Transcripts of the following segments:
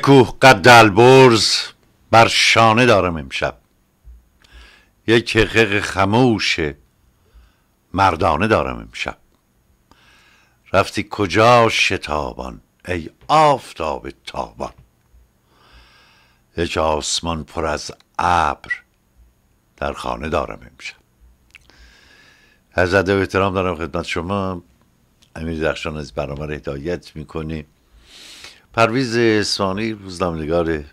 کوه قد البرز بر شانه دارم امشب یک حقیق خموش مردانه دارم امشب رفتی کجا شتابان ای آفتاب تابان یک آسمان پر از ابر در خانه دارم امشب از و احترام دارم خدمت شما امیر درخشان از برنامه را هدایت میکنی پرویز اسفانی روزنامه‌نگار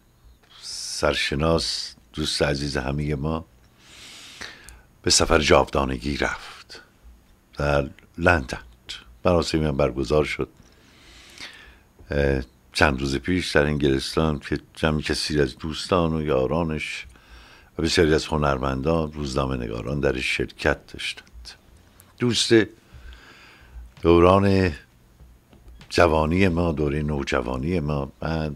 سرشناس دوست عزیز همه ما به سفر جاودانگی رفت در لندن مراسمی هم برگزار شد چند روز پیش در انگلستان که جمعی کسی از دوستان و یارانش و بسیاری از هنرمندان روزنامه نگاران در شرکت داشتند دوست دوران جوانی ما دوره نوجوانی ما من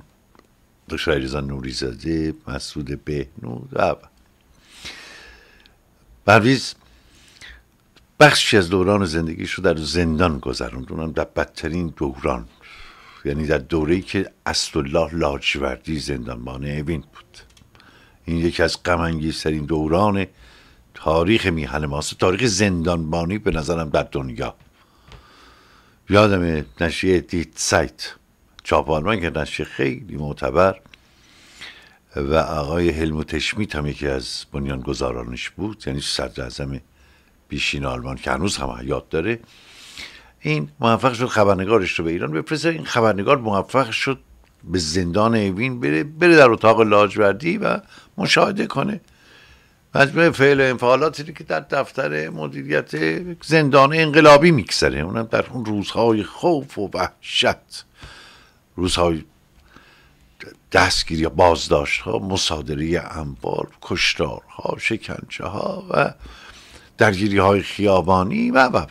دکتر نوری نوریزاده مسعود بهنود و برویز بخشی از دوران زندگیش رو در زندان گذروند اونم در بدترین دوران یعنی در دوره ای که اسدالله لاجوردی زندانبان اوین بود این یکی از غم دوران تاریخ میهن ماست تاریخ زندانبانی به نظرم در دنیا یادم نشریه دیت سایت چاپ آلمان که نشریه خیلی معتبر و آقای هلموت تشمیت هم یکی از بنیانگذارانش بود یعنی صدر اعظم پیشین آلمان که هنوز هم حیات داره این موفق شد خبرنگارش رو به ایران بفرسته این خبرنگار موفق شد به زندان اوین بره بره در اتاق لاجوردی و مشاهده کنه مجموعه فعل و انفعالاتی که در دفتر مدیریت زندان انقلابی میکسره اونم در اون روزهای خوف و وحشت روزهای دستگیری یا بازداشت ها مصادره اموال کشتار ها شکنجه ها و درگیری های خیابانی و و و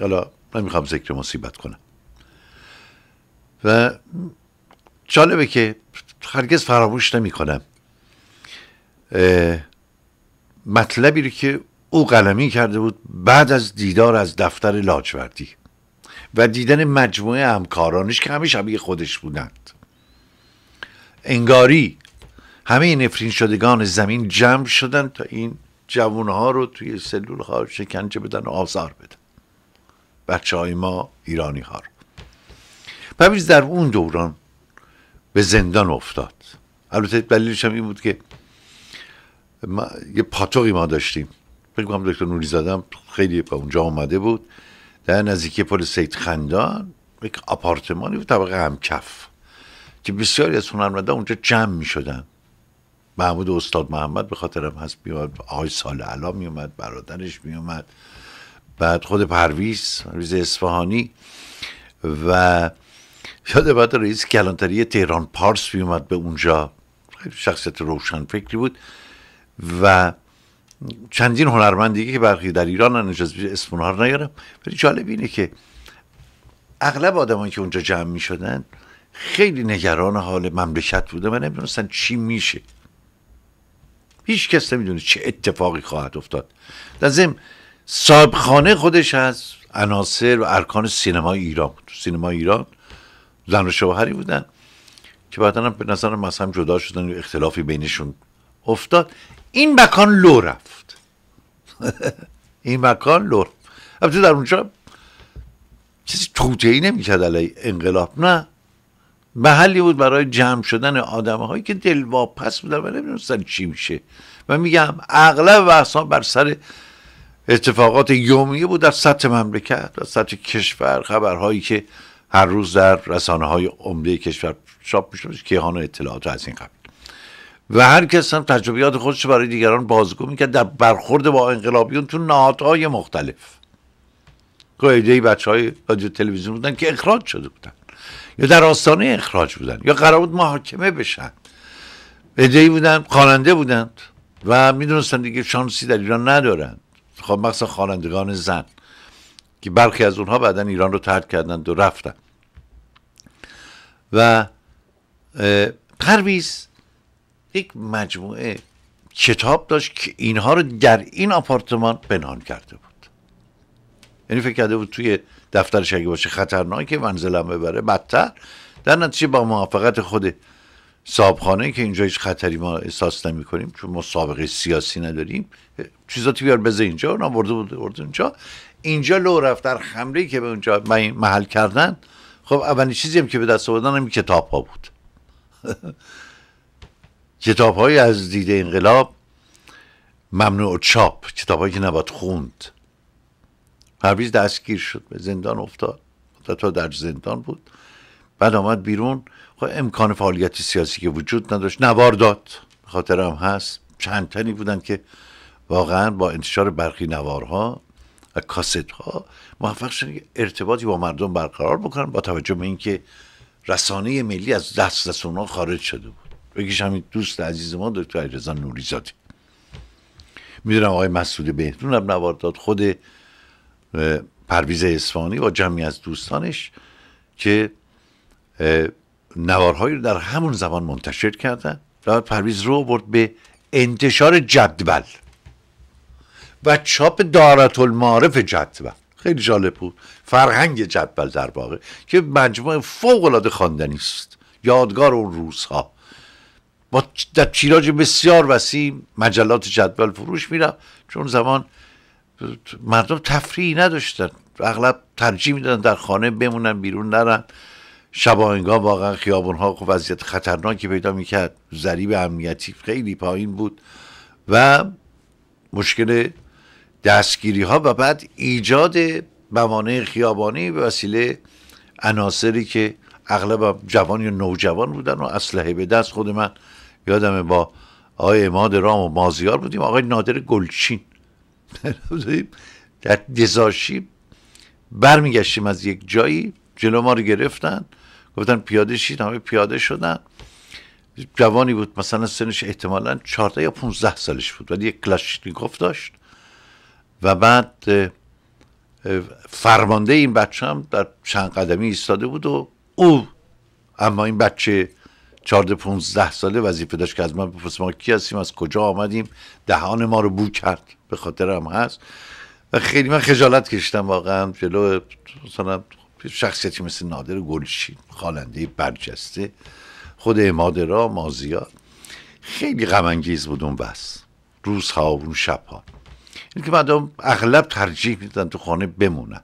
حالا نمیخوام ذکر مصیبت کنم و جالبه که هرگز فراموش نمی کنم مطلبی رو که او قلمی کرده بود بعد از دیدار از دفتر لاجوردی و دیدن مجموعه همکارانش که همه شبیه خودش بودند انگاری همه نفرین شدگان زمین جمع شدند تا این جوانها رو توی سلول ها شکنجه بدن و آزار بدن بچه های ما ایرانی ها رو پرویز در اون دوران به زندان افتاد البته دلیلش هم این بود که ما یه پاتوقی ما داشتیم فکر کنم دکتر نوری زدم خیلی به اونجا اومده بود در نزدیکی پل سید خندان یک آپارتمانی بود طبقه همکف که بسیاری از هنرمندان اونجا جمع می شدن محمود استاد محمد به خاطرم هست بیاد آقای سال علا میومد برادرش میومد بعد خود پرویز پرویز اصفهانی و یاد بعد رئیس کلانتری تهران پارس میومد به اونجا خیلی شخصیت روشن فکری بود و چندین هنرمند دیگه که برخی در ایران هم اسم اونها رو نیارم ولی جالب اینه که اغلب آدمایی که اونجا جمع می شدن خیلی نگران حال مملکت بوده و نمیدونستن چی میشه هیچ کس نمیدونه چه اتفاقی خواهد افتاد در ضمن صاحبخانه خودش از عناصر و ارکان سینما ایران بود سینما ایران زن و شوهری بودن که بعدا به نظرم از جدا شدن و اختلافی بینشون افتاد این مکان لو رفت این مکان لو رفت در اونجا کسی توته ای نمیکرد علیه انقلاب نه محلی بود برای جمع شدن آدم هایی که دلواپس بودن و نمیدونستن چی میشه و میگم اغلب بحث بر سر اتفاقات یومیه بود در سطح مملکت و سطح کشور خبرهایی که هر روز در رسانه های عمده کشور چاپ میشه کیهان اطلاعات از این قبل، و هر کس هم تجربیات خودش برای دیگران بازگو میکرد در برخورد با انقلابیون تو نهادهای مختلف خب، ای بچه های رادیو تلویزیون بودن که اخراج شده بودن یا در آستانه اخراج بودن یا قرار بود محاکمه بشن ای بودن خواننده بودند و میدونستن دیگه شانسی در ایران ندارن خب مخصوصا خوانندگان زن که برخی از اونها بعدا ایران رو ترک کردند و رفتن و پرویز یک مجموعه کتاب داشت که اینها رو در این آپارتمان پنهان کرده بود یعنی فکر کرده بود توی دفترش اگه باشه خطرناکه منزلم ببره بدتر در نتیجه با موافقت خود صابخانه که اینجا هیچ خطری ما احساس نمی کنیم چون ما سابقه سیاسی نداریم چیزاتی بیار بزه اینجا اونا برده بود برده اونجا اینجا لو رفت در خمری که به اونجا محل کردن خب اولین چیزی هم که به دست آوردن همین کتاب ها بود کتاب های از دید انقلاب ممنوع چاپ کتاب هایی که نباید خوند پرویز دستگیر شد به زندان افتاد تا در زندان بود بعد آمد بیرون خب امکان فعالیت سیاسی که وجود نداشت نوار داد خاطر هم هست چند تنی بودن که واقعا با انتشار برخی نوارها و کاست ها موفق شدن ارتباطی با مردم برقرار بکنن با توجه به اینکه رسانه ملی از دست دست اونها خارج شده بود یکیش همین دوست عزیز ما دکتر نوری نوریزاده میدونم آقای مسعود بهتون هم داد خود پرویز اسفانی و جمعی از دوستانش که نوارهایی رو در همون زمان منتشر کردن و پرویز رو برد به انتشار جدول و چاپ دارت المعارف جدول خیلی جالب بود فرهنگ جدول در واقع که مجموعه فوق العاده خواندنی است یادگار اون روزها با در تیراژ بسیار وسیع مجلات جدول فروش میرفت چون زمان مردم تفریحی نداشتن اغلب ترجیح میدادن در خانه بمونن بیرون نرن شباهنگا واقعا خیابون ها خب وضعیت خطرناکی پیدا میکرد ذریب امنیتی خیلی پایین بود و مشکل دستگیری ها و بعد ایجاد موانع خیابانی به وسیله عناصری که اغلب جوان یا نوجوان بودن و اسلحه به دست خود من یادمه با آقای اماد رام و مازیار بودیم آقای نادر گلچین در دزاشی برمیگشتیم از یک جایی جلو ما رو گرفتن گفتن پیاده شید همه پیاده شدن جوانی بود مثلا سنش احتمالا 14 یا 15 سالش بود ولی یک گفت داشت و بعد فرمانده این بچه هم در چند قدمی ایستاده بود و او اما این بچه چارده پونزده ساله وظیفه داشت که از من بپرسه ما کی هستیم از کجا آمدیم دهان ما رو بو کرد به خاطر هم هست و خیلی من خجالت کشتم واقعا جلو مثلا شخصیتی مثل نادر گلشین خواننده برجسته خود اماد را مازیار خیلی غم انگیز بود اون بس روزها و اون شبها این که مردم اغلب ترجیح میدن تو خانه بمونن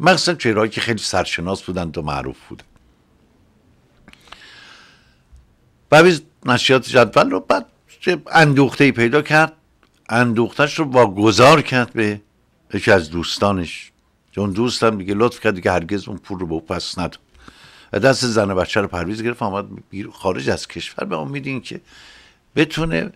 مخصوصا چهرهایی که خیلی سرشناس بودن و معروف بودن بعد نشریات جدول رو بعد اندوخته ای پیدا کرد اندوختش رو واگذار کرد به یکی از دوستانش چون دوستم دیگه لطف کرد که هرگز اون پول رو به پس نداد و دست زن بچه رو پرویز گرفت آمد خارج از کشور به امیدین که بتونه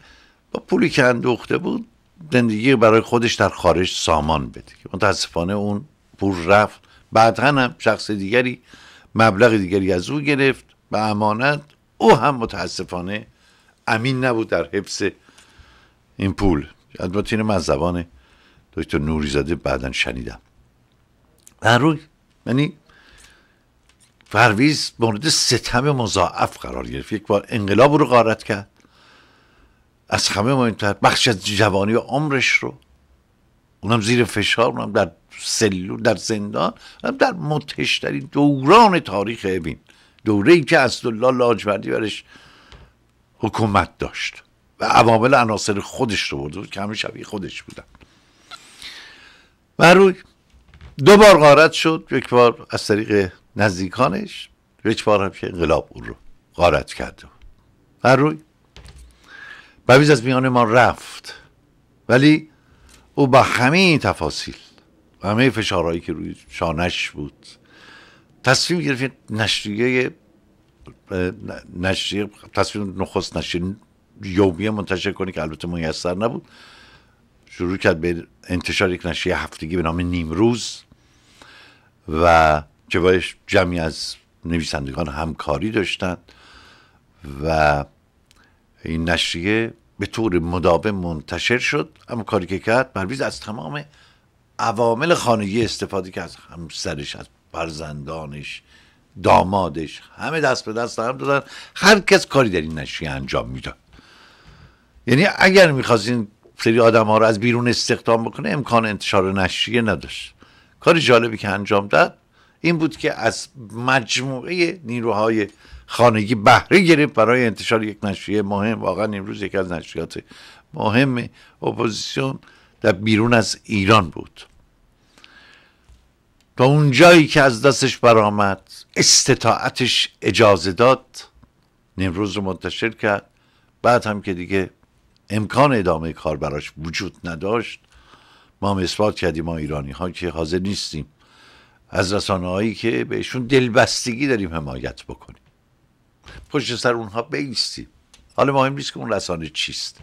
با پولی که اندوخته بود زندگی برای خودش در خارج سامان بده که متاسفانه اون پول رفت بعدا هم شخص دیگری مبلغ دیگری از او گرفت به امانت او هم متاسفانه امین نبود در حفظ این پول البته اینو من زبان دکتر نوری زده بعدا شنیدم در روی یعنی پرویز مورد ستم مضاعف قرار گرفت یک بار انقلاب رو غارت کرد از همه مهمتر بخش از جوانی و عمرش رو اونم زیر فشار اونم در سلول در زندان اونم در متشترین دوران تاریخ ابین دوره ای که اسدالله لاجوردی برش حکومت داشت و عوامل عناصر خودش رو برده بود که همه شبیه خودش بودن بروی دو بار غارت شد یک بار از طریق نزدیکانش یک بار هم که انقلاب او رو غارت کرده بود بروی بویز از میان ما رفت ولی او با همه این تفاصیل و همه فشارهایی که روی شانش بود تصمیم گرفتیم نشریه نشریه تصمیم نخست نشریه یومیه منتشر کنی که البته میسر نبود شروع کرد به انتشار یک نشریه هفتگی به نام نیمروز و که باش جمعی از نویسندگان همکاری داشتند و این نشریه به طور مداوم منتشر شد اما کاری که کرد پرویز از تمام عوامل خانگی استفاده که از همسرش از فرزندانش دامادش همه دست به دست هم دادن هر کس کاری در این نشریه انجام میداد یعنی اگر میخواستین سری آدم ها رو از بیرون استخدام بکنه امکان انتشار نشریه نداشت کار جالبی که انجام داد این بود که از مجموعه نیروهای خانگی بهره گرفت برای انتشار یک نشریه مهم واقعا امروز یکی از نشریات مهم اپوزیسیون در بیرون از ایران بود تا اون جایی که از دستش برآمد استطاعتش اجازه داد نمروز رو منتشر کرد بعد هم که دیگه امکان ادامه کار براش وجود نداشت ما هم اثبات کردیم ما ایرانی ها که حاضر نیستیم از رسانه هایی که بهشون دلبستگی داریم حمایت بکنیم پشت سر اونها بیستیم حالا مهم نیست که اون رسانه چیست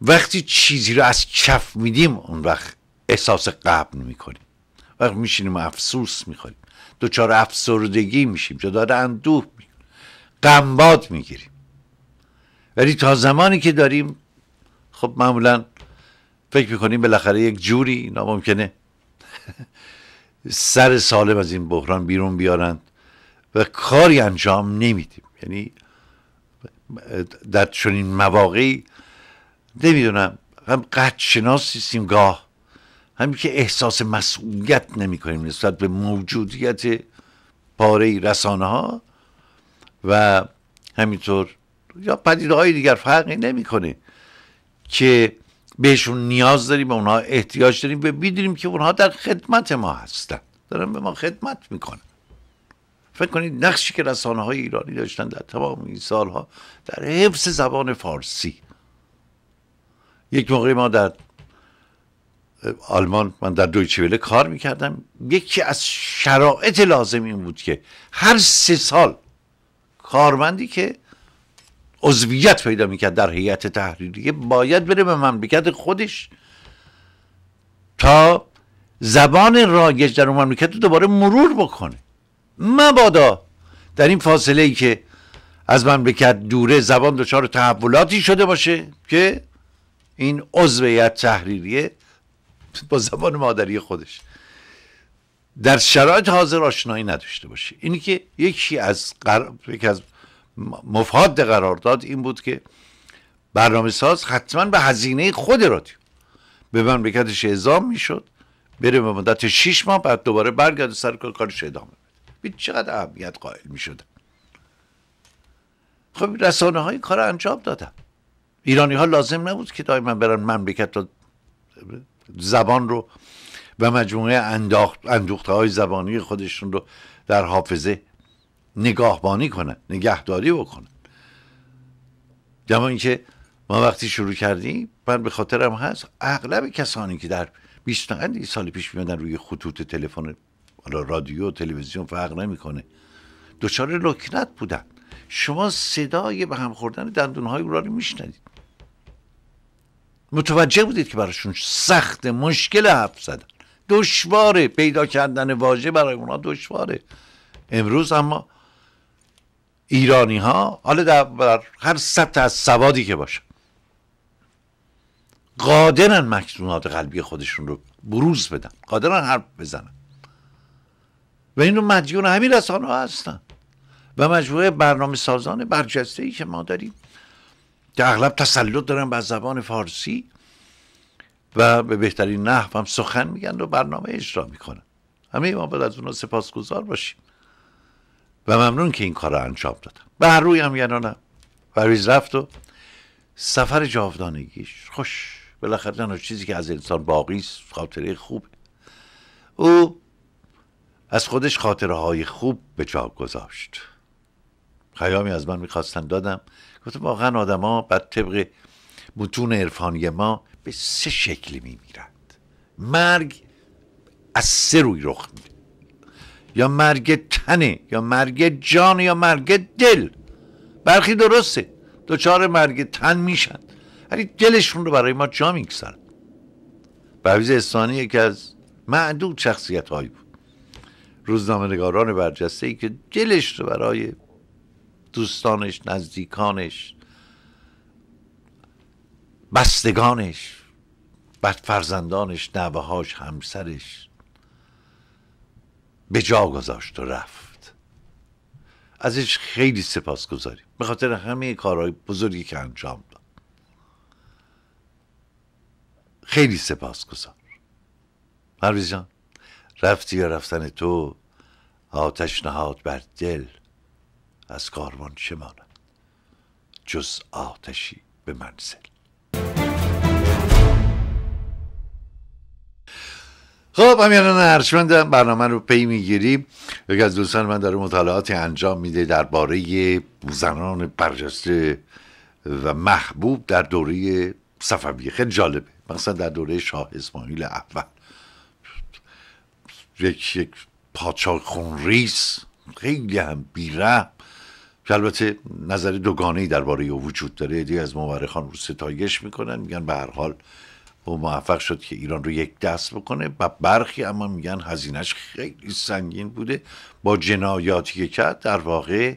وقتی چیزی رو از چف میدیم اون وقت احساس قبل میکنیم وقتی میشینیم افسوس میخوریم دچار افسردگی میشیم داره اندوه میکنیم قنباد میگیریم ولی تا زمانی که داریم خب معمولا فکر میکنیم بالاخره یک جوری اینا ممکنه سر سالم از این بحران بیرون بیارند و کاری انجام نمیدیم یعنی در چنین مواقعی نمیدونم هم قد گاه همین که احساس مسئولیت نمی کنیم نسبت به موجودیت پاره رسانه ها و همینطور یا پدیده های دیگر فرقی نمیکنه که بهشون نیاز داریم به اونها احتیاج داریم و میدونیم که اونها در خدمت ما هستن دارن به ما خدمت میکنن فکر کنید نقشی که رسانه های ایرانی داشتن در تمام این سالها در حفظ زبان فارسی یک موقع ما در آلمان من در دویچه کار میکردم یکی از شرایط لازم این بود که هر سه سال کارمندی که عضویت پیدا میکرد در هیئت تحریریه باید بره به مملکت خودش تا زبان رایج در اون مملکت رو دوباره مرور بکنه مبادا در این فاصله ای که از مملکت دوره زبان دچار تحولاتی شده باشه که این عضویت تحریریه با زبان مادری خودش در شرایط حاضر آشنایی نداشته باشه اینی که یکی از قر... یکی از مفاد قرارداد این بود که برنامه ساز حتما به هزینه خود رادیو به مملکتش اعزام میشد بره به مدت 6 ماه بعد دوباره برگرد سر کار کارش ادامه بده چقدر اهمیت قائل میشد. خب رسانه های کار انجام دادم ایرانی ها لازم نبود که دائما برن مملکت بکت زبان رو و مجموعه انداخت، اندوخته های زبانی خودشون رو در حافظه نگاهبانی کنن نگهداری بکنن این که ما وقتی شروع کردیم من به خاطرم هست اغلب کسانی که در 20 سال پیش میادن روی خطوط تلفن رادیو رادیو تلویزیون فرق نمیکنه دچار لکنت بودن شما صدای به هم خوردن دندونهای او را رو میشنوید متوجه بودید که براشون سخت مشکل حرف زدن دشواره پیدا کردن واژه برای اونا دشواره امروز اما ایرانی ها حالا در هر سطح از سوادی که باشه قادرن مکنونات قلبی خودشون رو بروز بدن قادرن حرف بزنن و این رو مدیون همین رسانه ها هستن و مجموعه برنامه سازان برجسته ای که ما داریم که اغلب تسلط دارن به زبان فارسی و به بهترین نحو هم سخن میگن و برنامه اجرا میکنن همه ما باید از اونا سپاسگزار باشیم و ممنون که این کار را انجام دادم به هر روی هم یعنانم پرویز رفت و سفر جاودانگیش خوش بالاخره تنها چیزی که از انسان باقی است خاطره خوب او از خودش خاطره های خوب به جا گذاشت خیامی از من میخواستن دادم گفتم واقعا آدما بر طبق متون عرفانی ما به سه شکلی میمیرند مرگ از سه روی رخ میده یا مرگ تنه یا مرگ جان یا مرگ دل برخی درسته دچار مرگ تن میشن ولی دلشون رو برای ما جا میگذارن برویز استانی یکی از معدود شخصیت هایی بود روزنامه نگاران برجسته ای که دلش رو برای دوستانش نزدیکانش بستگانش بعد فرزندانش نوههاش همسرش به جا گذاشت و رفت ازش خیلی سپاس گذاریم به خاطر همه کارهای بزرگی که انجام داد خیلی سپاس گذار پرویز جان رفتی یا رفتن تو آتش نهاد بر دل از کاروان چه ماند جز آتشی به منزل خب همینان ارجمندم برنامه رو پی میگیریم یکی از دوستان من داره مطالعاتی انجام میده درباره زنان برجسته و محبوب در دوره صفوی خیلی جالبه مثلا در دوره شاه اسماعیل اول یک یک پادشاه خونریز خیلی هم بیره که البته نظر دوگانه ای درباره او وجود داره ادی از مورخان رو ستایش میکنن میگن به هر حال او موفق شد که ایران رو یک دست بکنه و برخی اما میگن هزینهش خیلی سنگین بوده با جنایاتی که کرد در واقع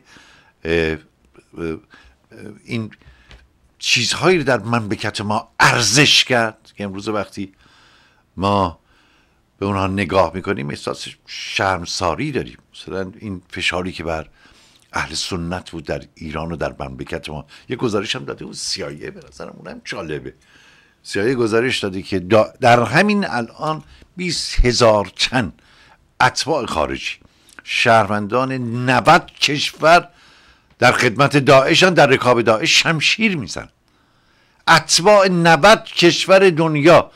این چیزهایی رو در منبکت ما ارزش کرد که امروز وقتی ما به اونها نگاه میکنیم احساس شرمساری داریم مثلا این فشاری که بر اهل سنت بود در ایران و در بمبکت ما یه گزارش هم داده بود سیایه به نظرم اونم چالبه سیایه گزارش داده که در همین الان 20 هزار چند اطباع خارجی شهروندان 90 کشور در خدمت داعشان در رکاب داعش شمشیر میزن اتباع 90 کشور دنیا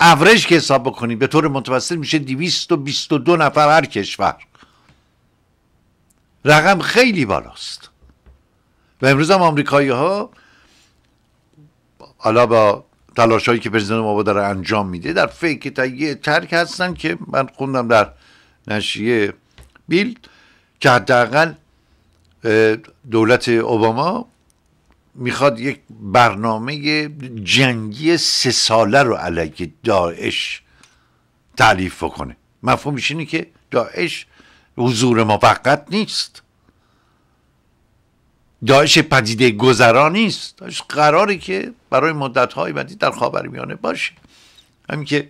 اورج که حساب بکنید به طور متوسط میشه 222 نفر هر کشور رقم خیلی بالاست و امروز هم آمریکایی ها حالا با تلاش هایی که پرزیدنت اوباما داره انجام میده در فکر تهیه ترک هستن که من خوندم در نشریه بیل که حداقل دولت اوباما میخواد یک برنامه جنگی سه ساله رو علیه داعش تعلیف کنه مفهومش اینه که داعش حضور موقت نیست داعش پدیده گذرا نیست داعش قراری که برای مدتهای بعدی در خاورمیانه باشه همین که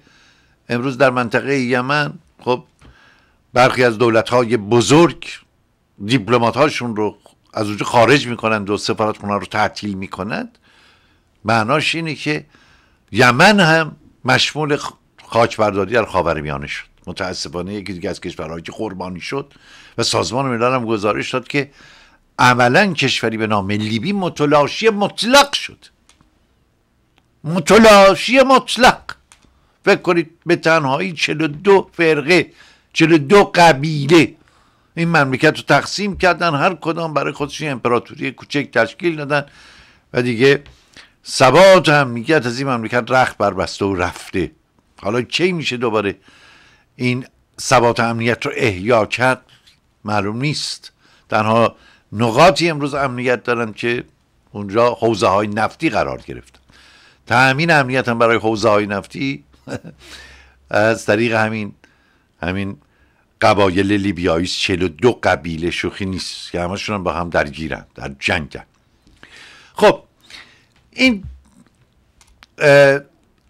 امروز در منطقه یمن خب برخی از دولتهای بزرگ دیپلمات هاشون رو از اونجا خارج میکنند و سفارت رو تعطیل میکنند معناش اینه که یمن هم مشمول خاکبرداری در خاورمیانه شد متاسفانه یکی دیگه از کشورهایی که قربانی شد و سازمان ملل هم گزارش داد که عملا کشوری به نام لیبی متلاشی مطلق شد متلاشی مطلق فکر کنید به تنهایی 42 فرقه 42 قبیله این مملکت رو تقسیم کردن هر کدام برای خودش امپراتوری کوچک تشکیل دادن و دیگه ثبات هم میگه از این مملکت رخت بربسته و رفته حالا چی میشه دوباره این ثبات امنیت رو احیا کرد معلوم نیست تنها نقاطی امروز امنیت دارن که اونجا حوزه های نفتی قرار گرفتن تأمین امنیت هم برای حوزه های نفتی از طریق همین همین قبایل لیبیایی 42 قبیله شوخی نیست که همشون هم با هم درگیرن در جنگن خب این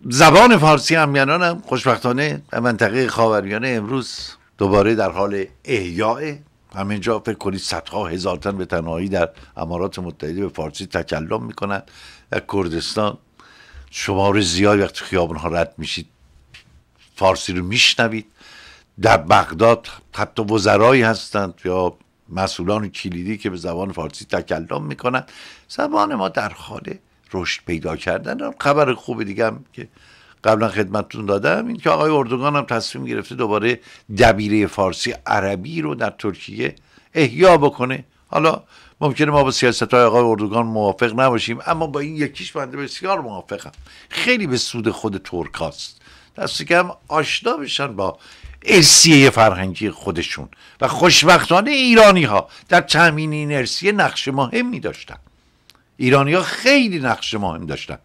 زبان فارسی همیانان هم خوشبختانه در منطقه خاورمیانه امروز دوباره در حال احیاء همینجا فکر کنید صدها هزار تن به تنهایی در امارات متحده به فارسی تکلم میکنند در کردستان شمار زیادی وقتی خیابان ها رد میشید فارسی رو میشنوید در بغداد حتی وزرایی هستند یا مسئولان کلیدی که به زبان فارسی تکلم میکنند زبان ما در حال رشد پیدا کردن خبر خوب دیگه هم که قبلا خدمتتون دادم این که آقای اردوگان هم تصمیم گرفته دوباره دبیره فارسی عربی رو در ترکیه احیا بکنه حالا ممکنه ما با سیاست های آقای اردوگان موافق نباشیم اما با این یکیش بنده بسیار موافقم خیلی به سود خود ترک هاست که هم آشنا بشن با ارسیه فرهنگی خودشون و خوشبختانه ایرانی ها در تامین این ارسیه نقش مهمی داشتن ها خیلی نقش مهم داشتن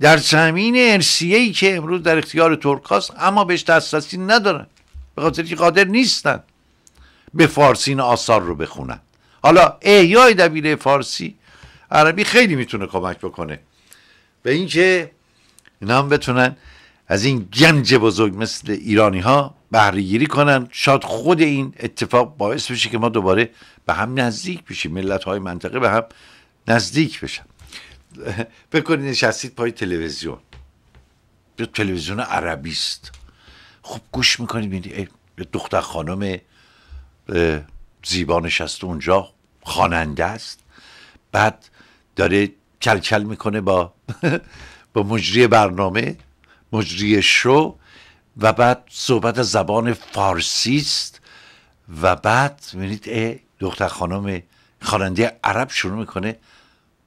در زمین ارسیه ای که امروز در اختیار ترکاست اما بهش دسترسی ندارن به خاطر که قادر نیستن به فارسی این آثار رو بخونن حالا احیای دبیره فارسی عربی خیلی میتونه کمک بکنه به اینکه اینا هم بتونن از این گنج بزرگ مثل ایرانی ها بهره کنن شاید خود این اتفاق باعث بشه که ما دوباره به هم نزدیک بشیم ملت های منطقه به هم نزدیک بشم بکنید نشستید پای تلویزیون یه تلویزیون عربی است خب گوش میکنید میدید دختر خانم زیبا نشسته اونجا خواننده است بعد داره کلکل میکنه با با مجری برنامه مجری شو و بعد صحبت زبان فارسی است و بعد میبینید دختر خانم خواننده عرب شروع میکنه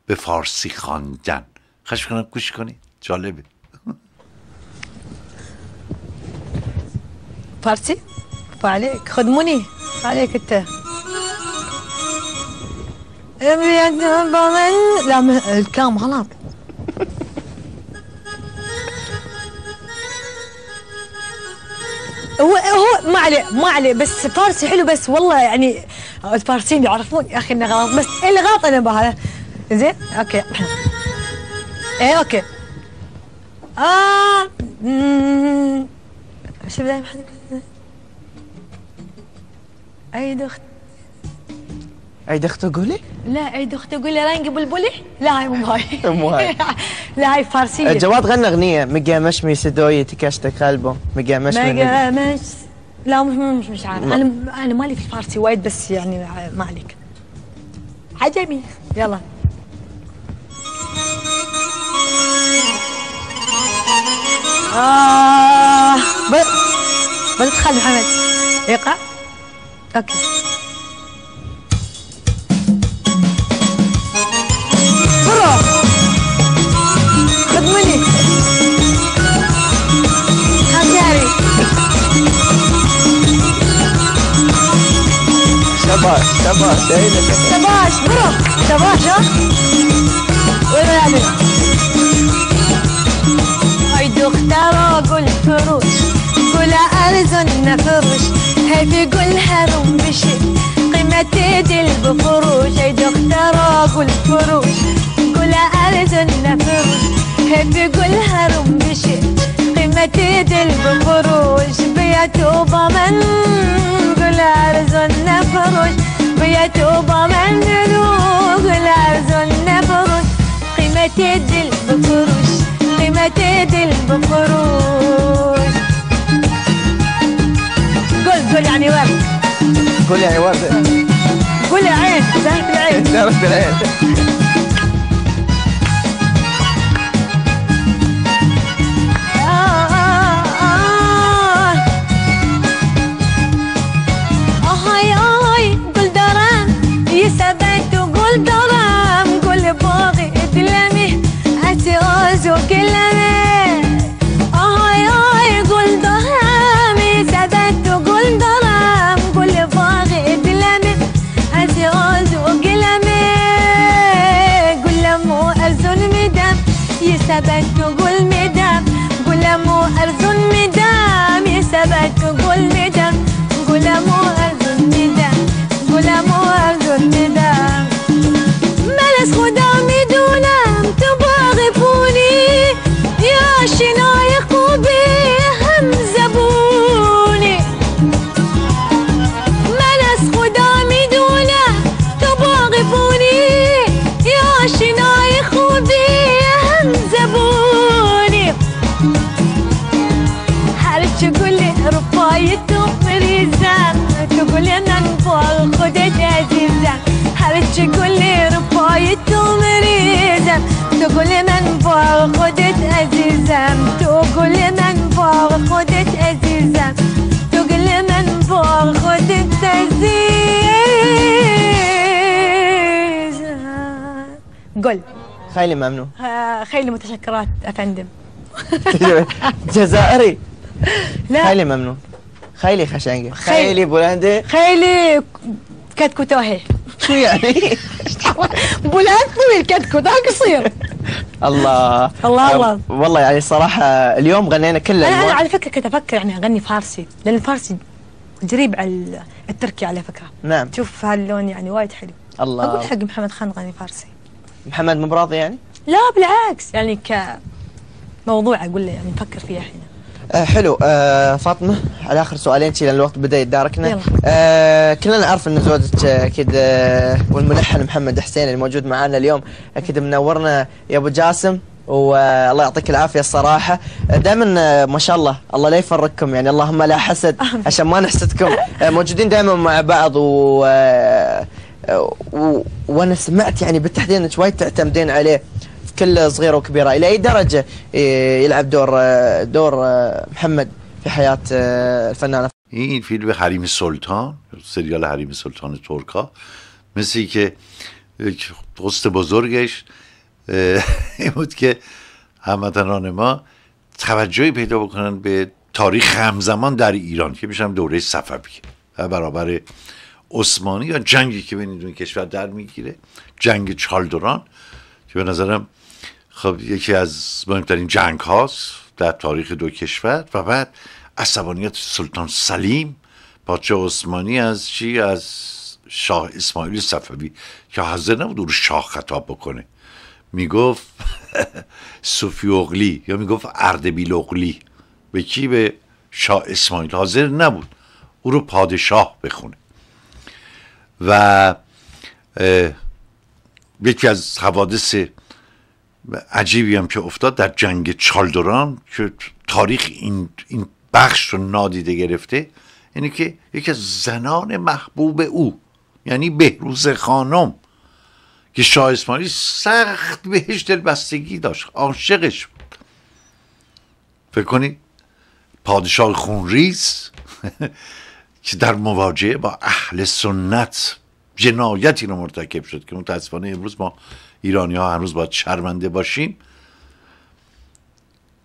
به فارسی خواندن خش کنم گوش کنی جالبه فارسي فعليك خدموني عليك انت لا الكام غلط هو هو ما عليه ما عليه بس فارسي حلو بس والله يعني الفارسيين يعرفون يا اخي انه غلط بس اللي غلط انا بهذا زين اوكي ايه اوكي اه شو بدي اي دخت اي دخت قولي؟ لا اي دخت قولي رانقي بلبلي؟ لا هاي مو هاي مو هاي لا هاي فارسية جواد غنى اغنية مقامش مشمي سدوي تكشت قلبه مشمي مقامش مش لا مش مش مش عارف انا انا مالي في الفارسي وايد بس يعني ما عليك عجمي يلا آه بل بل تخلي محمد يقع اوكي برا خدمني حجاري شباش شباش شباش برو شباش ها وين يعني دارو قول فروش أرز أرزن فروش هذي قول هرم بشي قيمة دي البفروش هيدو اختارو قول فروش أرز أرزن فروش هذي قول هرم بشي قيمة دي البفروش بيا توبة من قول أرزن فروش بيا توبة من قول أرزن فروش قيمة دي البفروش ولا تدل بقروش قول قول يعني وافق قول يعني وافق قول يا عين سهرة العين سهرة العين سبت قول مدام قول مو أرض مدام يا سبت قول مدام قل خيلي ممنوع آه، خيلي متشكرات افندم جزائري لا خيلي ممنوع خيلي خشنقه خيلي بولندي خيلي كتكوتوهي شو يعني؟ بولند طويل كتكو ده قصير الله الله الله والله يعني صراحة اليوم غنينا كل أنا على فكرة كنت أفكر يعني أغني فارسي لأن الفارسي قريب على التركي على فكرة نعم شوف هاللون يعني وايد حلو الله أقول حق محمد خان غني فارسي محمد مو براضي يعني؟ لا بالعكس يعني كموضوع اقول له يعني نفكر فيه الحين آه حلو آه فاطمه على اخر سؤالين لان الوقت بدا يداركنا آه كلنا نعرف ان زوجتك آه، اكيد آه والملحن محمد حسين الموجود معنا اليوم اكيد منورنا يا ابو جاسم والله يعطيك العافيه الصراحه آه، دائما آه، ما شاء الله الله لا يفرقكم يعني اللهم لا حسد عشان ما نحسدكم موجودين دائما مع بعض و وانا سمعت يعني بالتحديد انك وايد تعتمدين عليه في كل صغيره وكبيره الى اي درجه يلعب دور دور محمد في حیات الفنانه این فیلم حریم سلطان سریال حریم سلطان ترکا مثل که قصد بزرگش این بود که هموطنان ما توجهی پیدا بکنن به تاریخ همزمان در ایران که میشم دوره صفوی برابر عثمانی یا جنگی که بین این کشور در میگیره جنگ چالدوران که به نظرم خب یکی از مهمترین جنگ هاست در تاریخ دو کشور و بعد عصبانیت سلطان سلیم پادشاه عثمانی از چی از شاه اسماعیل صفوی که حاضر نبود او رو شاه خطاب بکنه میگفت صوفی اغلی یا میگفت اردبیل اغلی به کی به شاه اسماعیل حاضر نبود او رو پادشاه بخونه و یکی از حوادث عجیبی هم که افتاد در جنگ چالدوران که تاریخ این, این بخش رو نادیده گرفته یعنی که یکی از زنان محبوب او یعنی بهروز خانم که شاه اسماعیل سخت بهش بستگی داشت عاشقش بود فکر کنید پادشاه خونریز که در مواجهه با اهل سنت جنایتی رو مرتکب شد که متاسفانه امروز ما ایرانی ها هنوز باید شرمنده باشیم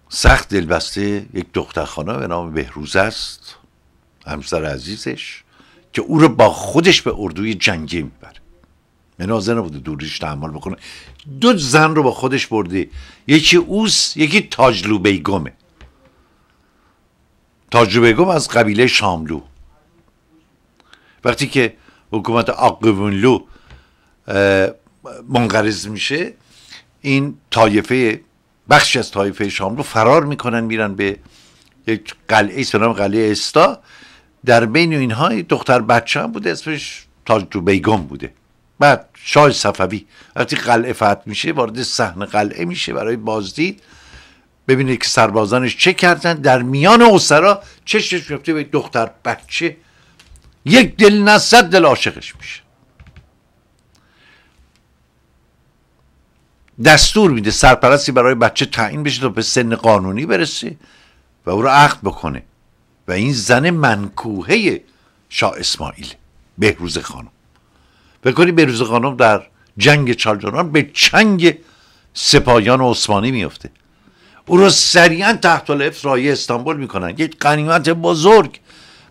سخت دلبسته یک خانه به نام بهروز است همسر عزیزش که او رو با خودش به اردوی جنگی میبره منازه نبوده دوریش تحمل بکنه دو زن رو با خودش برده یکی اوس یکی تاجلو بیگمه تاجلو بیگم از قبیله شاملو وقتی که حکومت آقوونلو منقرض میشه این طایفه بخشی از طایفه شام رو فرار میکنن میرن به یک قلعه به نام قلعه استا در بین اینها دختر بچه هم بوده اسمش تاج بیگم بوده بعد شاه صفوی وقتی قلعه فتح میشه وارد صحن قلعه میشه برای بازدید ببینه که سربازانش چه کردن در میان چه چشمش میفته به دختر بچه یک دل نه صد دل عاشقش میشه دستور میده سرپرستی برای بچه تعیین بشه تا به سن قانونی برسه و او رو عقد بکنه و این زن منکوهه شاه اسماعیل بهروز خانم بکنی بهروز خانم در جنگ چالجانان به چنگ سپاهیان عثمانی میفته او رو سریعا تحت الافت استانبول میکنن یک قنیمت بزرگ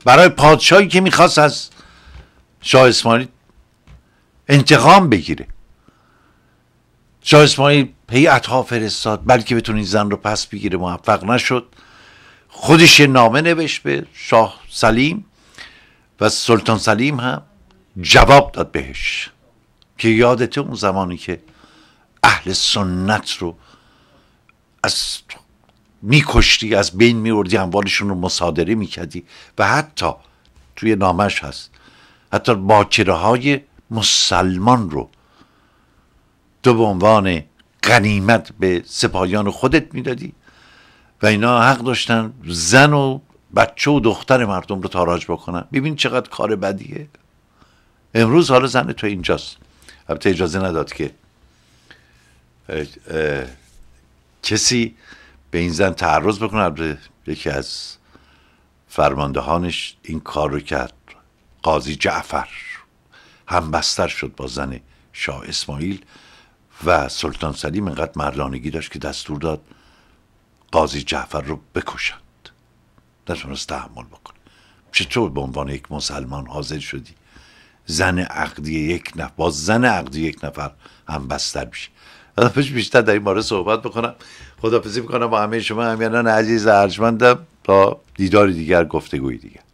برای پادشاهی که میخواست از شاه اسماعیل انتقام بگیره شاه اسماعیل پی عطا فرستاد بلکه بتونه این زن رو پس بگیره موفق نشد خودش یه نامه نوشت به شاه سلیم و سلطان سلیم هم جواب داد بهش که یادت اون زمانی که اهل سنت رو از میکشتی از بین میوردی اموالشون رو مصادره میکردی و حتی توی نامش هست حتی باکره های مسلمان رو تو به عنوان قنیمت به سپاهیان خودت میدادی و اینا حق داشتن زن و بچه و دختر مردم رو تاراج بکنن ببین چقدر کار بدیه امروز حالا زن تو اینجاست البته اجازه نداد که کسی به این زن تعرض بکنه البته یکی از فرماندهانش این کار رو کرد قاضی جعفر هم بستر شد با زن شاه اسماعیل و سلطان سلیم اینقدر مردانگی داشت که دستور داد قاضی جعفر رو بکشند نتونست تحمل بکنه چطور به عنوان یک مسلمان حاضر شدی زن عقدی یک نفر با زن عقدی یک نفر هم بستر میشه بیشتر در این باره صحبت بکنم خدافزی میکنم با همه شما همینان عزیز ارجمندم تا دیدار دیگر گفتگوی دیگر